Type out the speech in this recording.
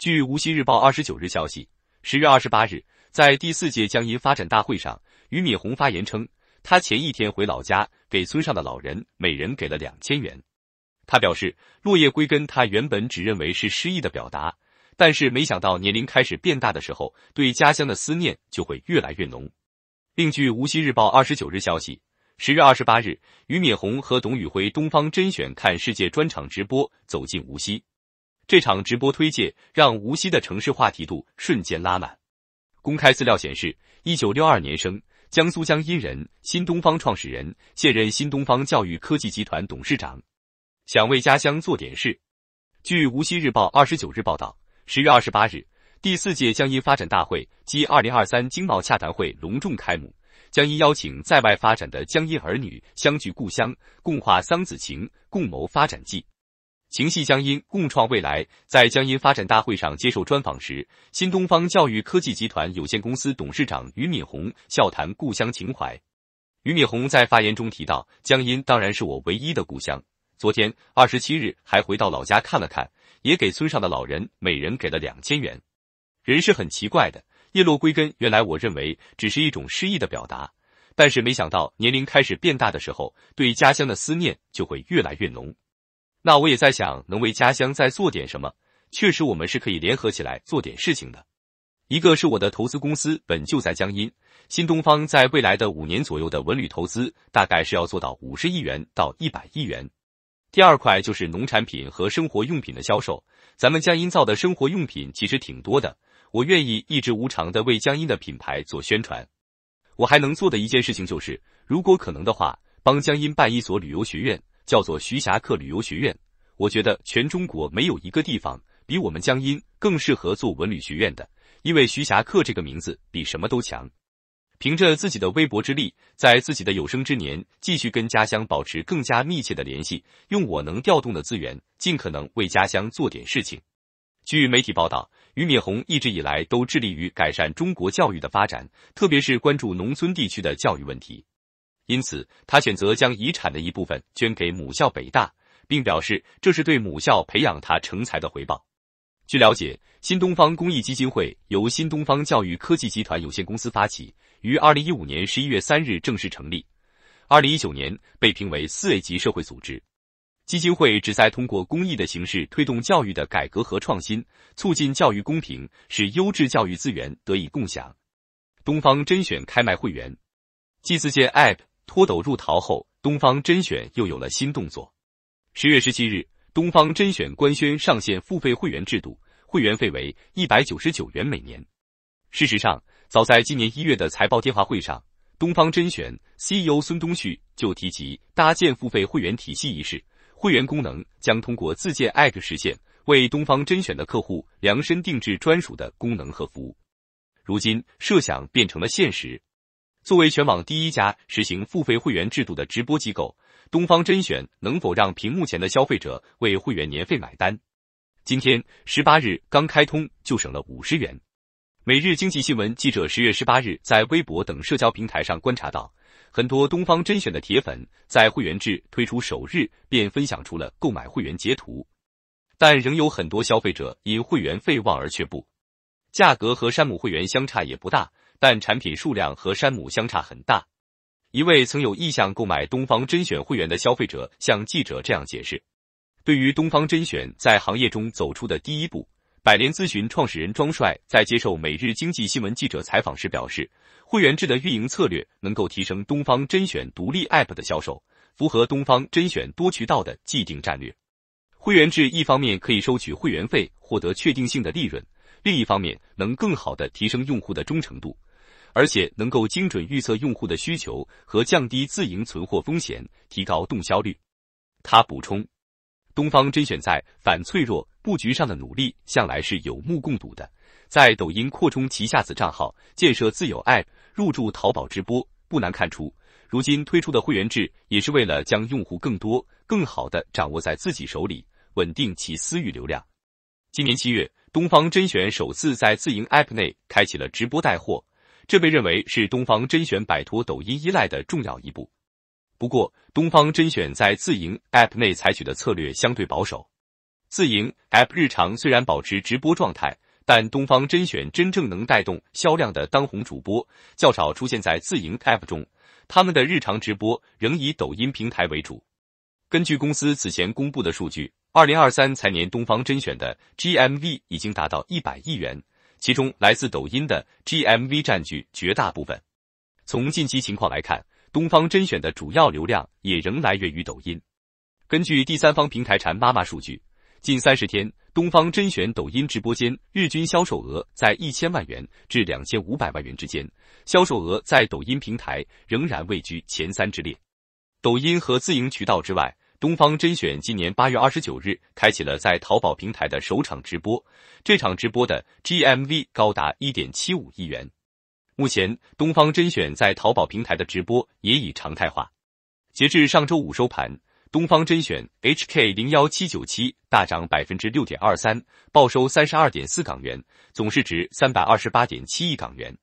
据无锡日报二十九日消息，十月二十八日，在第四届江阴发展大会上，俞敏洪发言称，他前一天回老家，给村上的老人每人给了两千元。他表示，落叶归根，他原本只认为是诗意的表达，但是没想到年龄开始变大的时候，对家乡的思念就会越来越浓。另据无锡日报二十九日消息，十月二十八日，俞敏洪和董宇辉东方甄选看世界专场直播走进无锡。这场直播推介让无锡的城市话题度瞬间拉满。公开资料显示，一九六二年生，江苏江阴人，新东方创始人，现任新东方教育科技集团董事长。想为家乡做点事。据无锡日报二十九日报道，十月二十八日，第四届江阴发展大会暨二零二三经贸洽谈会隆重开幕。江阴邀请在外发展的江阴儿女相聚故乡，共话桑梓情，共谋发展计。情系江阴，共创未来。在江阴发展大会上接受专访时，新东方教育科技集团有限公司董事长俞敏洪笑谈故乡情怀。俞敏洪在发言中提到：“江阴当然是我唯一的故乡。昨天二十七日还回到老家看了看，也给村上的老人每人给了两千元。人是很奇怪的，叶落归根。原来我认为只是一种诗意的表达，但是没想到年龄开始变大的时候，对家乡的思念就会越来越浓。”那我也在想，能为家乡再做点什么。确实，我们是可以联合起来做点事情的。一个是我的投资公司本就在江阴，新东方在未来的五年左右的文旅投资，大概是要做到五十亿元到一百亿元。第二块就是农产品和生活用品的销售，咱们江阴造的生活用品其实挺多的，我愿意一直无偿的为江阴的品牌做宣传。我还能做的一件事情就是，如果可能的话，帮江阴办一所旅游学院。叫做徐霞客旅游学院，我觉得全中国没有一个地方比我们江阴更适合做文旅学院的，因为徐霞客这个名字比什么都强。凭着自己的微薄之力，在自己的有生之年，继续跟家乡保持更加密切的联系，用我能调动的资源，尽可能为家乡做点事情。据媒体报道，俞敏洪一直以来都致力于改善中国教育的发展，特别是关注农村地区的教育问题。因此，他选择将遗产的一部分捐给母校北大，并表示这是对母校培养他成才的回报。据了解，新东方公益基金会由新东方教育科技集团有限公司发起，于二零一五年十一月三日正式成立，二零一九年被评为四 A 级社会组织。基金会旨在通过公益的形式推动教育的改革和创新，促进教育公平，使优质教育资源得以共享。东方甄选开卖会员，季祀健 App。脱斗入逃后，东方甄选又有了新动作。十月十七日，东方甄选官宣上线付费会员制度，会员费为一百九十九元每年。事实上，早在今年一月的财报电话会上，东方甄选 CEO 孙东旭就提及搭建付费会员体系一事，会员功能将通过自建 App 实现，为东方甄选的客户量身定制专属的功能和服务。如今，设想变成了现实。作为全网第一家实行付费会员制度的直播机构，东方甄选能否让屏幕前的消费者为会员年费买单？今天十八日刚开通就省了五十元。每日经济新闻记者十月十八日在微博等社交平台上观察到，很多东方甄选的铁粉在会员制推出首日便分享出了购买会员截图，但仍有很多消费者因会员费望而却步。价格和山姆会员相差也不大，但产品数量和山姆相差很大。一位曾有意向购买东方甄选会员的消费者向记者这样解释：“对于东方甄选在行业中走出的第一步，百联咨询创始人庄帅在接受每日经济新闻记者采访时表示，会员制的运营策略能够提升东方甄选独立 App 的销售，符合东方甄选多渠道的既定战略。会员制一方面可以收取会员费，获得确定性的利润。”另一方面，能更好地提升用户的忠诚度，而且能够精准预测用户的需求和降低自营存货风险，提高动销率。他补充，东方甄选在反脆弱布局上的努力向来是有目共睹的，在抖音扩充旗下子账号、建设自有 App、入驻淘宝直播，不难看出，如今推出的会员制也是为了将用户更多、更好地掌握在自己手里，稳定其私域流量。今年七月。东方甄选首次在自营 App 内开启了直播带货，这被认为是东方甄选摆脱抖音依赖的重要一步。不过，东方甄选在自营 App 内采取的策略相对保守。自营 App 日常虽然保持直播状态，但东方甄选真正能带动销量的当红主播较少出现在自营 App 中，他们的日常直播仍以抖音平台为主。根据公司此前公布的数据。二零二三财年，东方甄选的 GMV 已经达到一百亿元，其中来自抖音的 GMV 占据绝大部分。从近期情况来看，东方甄选的主要流量也仍来源于抖音。根据第三方平台“馋妈妈”数据，近三十天，东方甄选抖音直播间日均销售额在一千万元至两千五百万元之间，销售额在抖音平台仍然位居前三之列。抖音和自营渠道之外。东方甄选今年八月二十九日开启了在淘宝平台的首场直播，这场直播的 GMV 高达一点七五亿元。目前，东方甄选在淘宝平台的直播也已常态化。截至上周五收盘，东方甄选 HK 零幺七九七大涨百分之六点二三，报收三十二点四港元，总市值三百二十八点七亿港元。